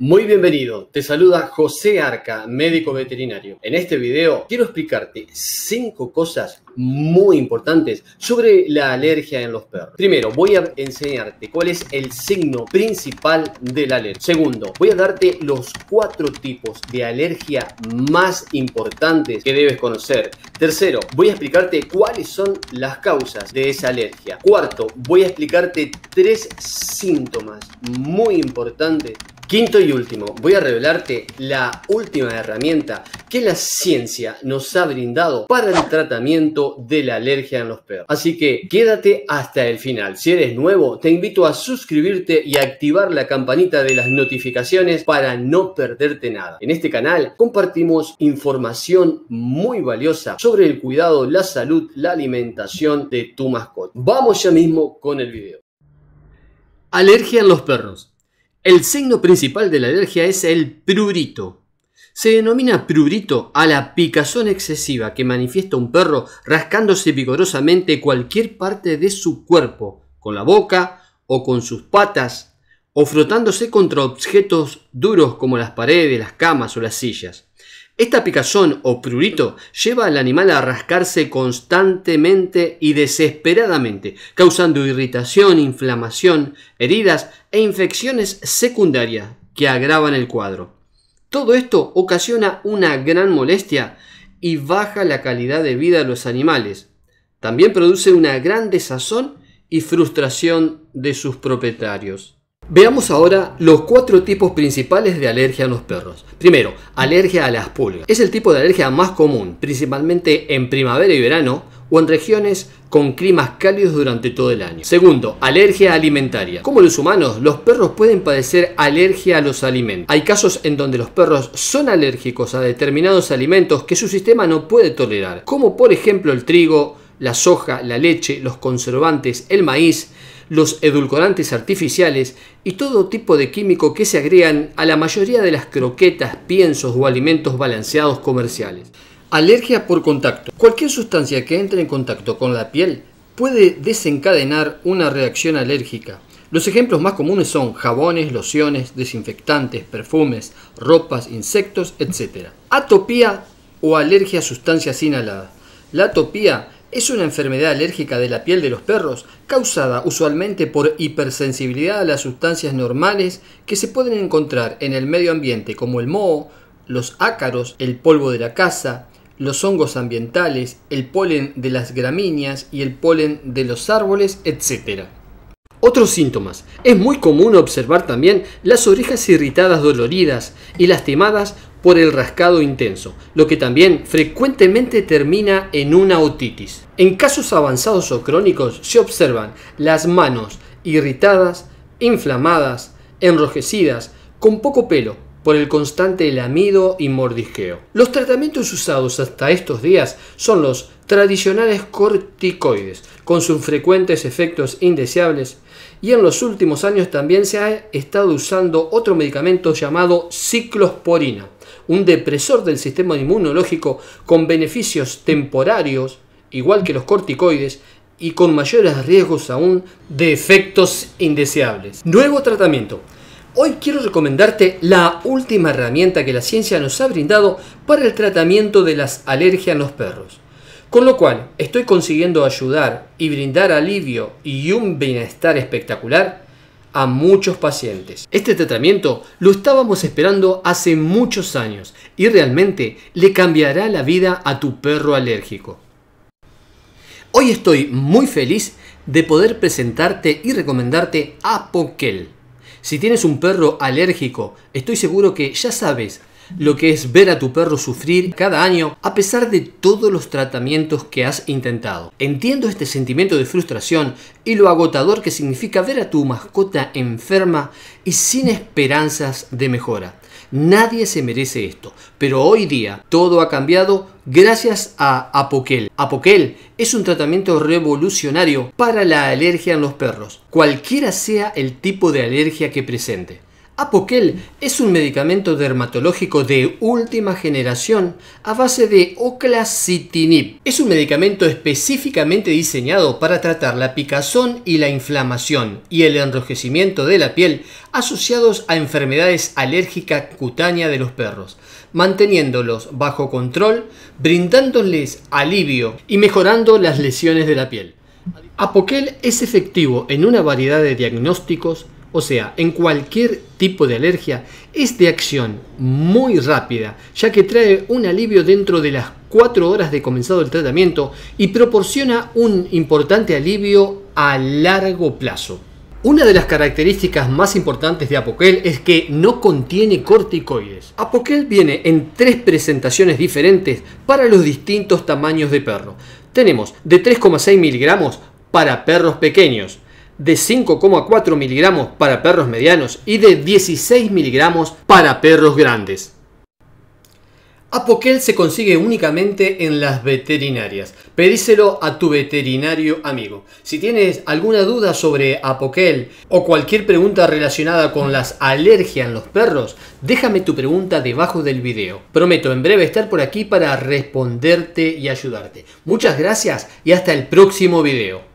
Muy bienvenido, te saluda José Arca, médico veterinario. En este video quiero explicarte cinco cosas muy importantes sobre la alergia en los perros. Primero, voy a enseñarte cuál es el signo principal de la alergia. Segundo, voy a darte los cuatro tipos de alergia más importantes que debes conocer. Tercero, voy a explicarte cuáles son las causas de esa alergia. Cuarto, voy a explicarte tres síntomas muy importantes Quinto y último, voy a revelarte la última herramienta que la ciencia nos ha brindado para el tratamiento de la alergia en los perros. Así que quédate hasta el final. Si eres nuevo, te invito a suscribirte y activar la campanita de las notificaciones para no perderte nada. En este canal compartimos información muy valiosa sobre el cuidado, la salud, la alimentación de tu mascota. Vamos ya mismo con el video. Alergia en los perros. El signo principal de la alergia es el prurito. Se denomina prurito a la picazón excesiva que manifiesta un perro rascándose vigorosamente cualquier parte de su cuerpo, con la boca o con sus patas, o frotándose contra objetos duros como las paredes, las camas o las sillas. Esta picazón o prurito lleva al animal a rascarse constantemente y desesperadamente, causando irritación, inflamación, heridas e infecciones secundarias que agravan el cuadro. Todo esto ocasiona una gran molestia y baja la calidad de vida de los animales. También produce una gran desazón y frustración de sus propietarios. Veamos ahora los cuatro tipos principales de alergia a los perros. Primero, alergia a las pulgas. Es el tipo de alergia más común, principalmente en primavera y verano o en regiones con climas cálidos durante todo el año. Segundo, alergia alimentaria. Como los humanos, los perros pueden padecer alergia a los alimentos. Hay casos en donde los perros son alérgicos a determinados alimentos que su sistema no puede tolerar, como por ejemplo el trigo, la soja, la leche, los conservantes, el maíz, los edulcorantes artificiales y todo tipo de químico que se agregan a la mayoría de las croquetas, piensos o alimentos balanceados comerciales. Alergia por contacto. Cualquier sustancia que entre en contacto con la piel puede desencadenar una reacción alérgica. Los ejemplos más comunes son jabones, lociones, desinfectantes, perfumes, ropas, insectos, etc. Atopía o alergia a sustancias inhaladas. La atopía es una enfermedad alérgica de la piel de los perros causada usualmente por hipersensibilidad a las sustancias normales que se pueden encontrar en el medio ambiente como el moho, los ácaros, el polvo de la casa, los hongos ambientales, el polen de las gramíneas y el polen de los árboles, etc. Otros síntomas. Es muy común observar también las orejas irritadas doloridas y lastimadas por el rascado intenso, lo que también frecuentemente termina en una otitis. En casos avanzados o crónicos se observan las manos irritadas, inflamadas, enrojecidas, con poco pelo, por el constante lamido y mordisqueo. Los tratamientos usados hasta estos días son los tradicionales corticoides, con sus frecuentes efectos indeseables, y en los últimos años también se ha estado usando otro medicamento llamado ciclosporina, un depresor del sistema inmunológico con beneficios temporarios, igual que los corticoides, y con mayores riesgos aún de efectos indeseables. Nuevo tratamiento. Hoy quiero recomendarte la última herramienta que la ciencia nos ha brindado para el tratamiento de las alergias en los perros. Con lo cual, estoy consiguiendo ayudar y brindar alivio y un bienestar espectacular a muchos pacientes. Este tratamiento lo estábamos esperando hace muchos años y realmente le cambiará la vida a tu perro alérgico. Hoy estoy muy feliz de poder presentarte y recomendarte Apoquel si tienes un perro alérgico, estoy seguro que ya sabes lo que es ver a tu perro sufrir cada año a pesar de todos los tratamientos que has intentado. Entiendo este sentimiento de frustración y lo agotador que significa ver a tu mascota enferma y sin esperanzas de mejora. Nadie se merece esto, pero hoy día todo ha cambiado gracias a Apoquel. Apoquel es un tratamiento revolucionario para la alergia en los perros, cualquiera sea el tipo de alergia que presente. Apoquel es un medicamento dermatológico de última generación a base de oclacitinib. Es un medicamento específicamente diseñado para tratar la picazón y la inflamación y el enrojecimiento de la piel asociados a enfermedades alérgicas cutáneas de los perros, manteniéndolos bajo control, brindándoles alivio y mejorando las lesiones de la piel. Apoquel es efectivo en una variedad de diagnósticos o sea, en cualquier tipo de alergia, es de acción muy rápida, ya que trae un alivio dentro de las 4 horas de comenzado el tratamiento y proporciona un importante alivio a largo plazo. Una de las características más importantes de Apoquel es que no contiene corticoides. Apoquel viene en tres presentaciones diferentes para los distintos tamaños de perro. Tenemos de 3,6 miligramos para perros pequeños, de 5,4 miligramos para perros medianos y de 16 miligramos para perros grandes. Apoquel se consigue únicamente en las veterinarias. Pedíselo a tu veterinario amigo. Si tienes alguna duda sobre Apoquel o cualquier pregunta relacionada con las alergias en los perros, déjame tu pregunta debajo del video. Prometo en breve estar por aquí para responderte y ayudarte. Muchas gracias y hasta el próximo video.